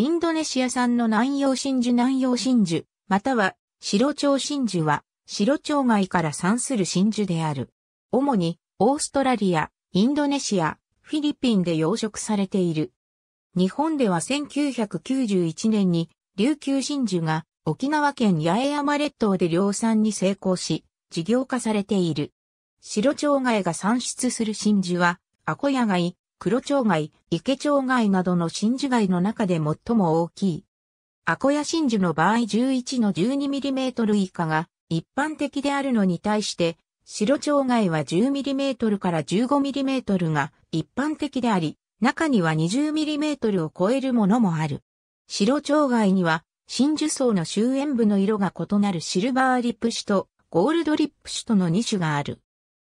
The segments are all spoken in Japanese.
インドネシア産の南洋真珠南洋真珠、または白蝶真珠は白蝶貝から産する真珠である。主にオーストラリア、インドネシア、フィリピンで養殖されている。日本では1991年に琉球真珠が沖縄県八重山列島で量産に成功し、事業化されている。白蝶貝が産出する真珠は、アコヤ貝、黒町街、池町街などの真珠街の中で最も大きい。アコヤ真珠の場合11の 12mm 以下が一般的であるのに対して、白町街は 10mm から 15mm が一般的であり、中には 20mm を超えるものもある。白町街には、真珠層の終焉部の色が異なるシルバーリップ種とゴールドリップ種との2種がある。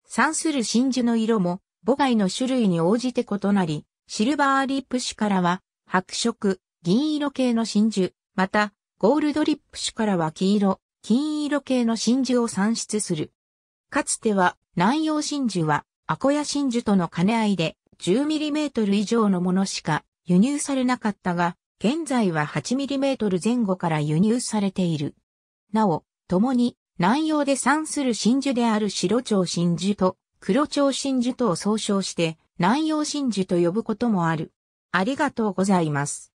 算する真珠の色も母貝の種類に応じて異なり、シルバーリップ種からは白色、銀色系の真珠、またゴールドリップ種からは黄色、金色系の真珠を産出する。かつては南洋真珠はアコヤ真珠との兼ね合いで 10mm 以上のものしか輸入されなかったが、現在は 8mm 前後から輸入されている。なお、共に南洋で産する真珠である白蝶真珠と黒蝶真珠とを総称して南洋真珠と呼ぶこともある。ありがとうございます。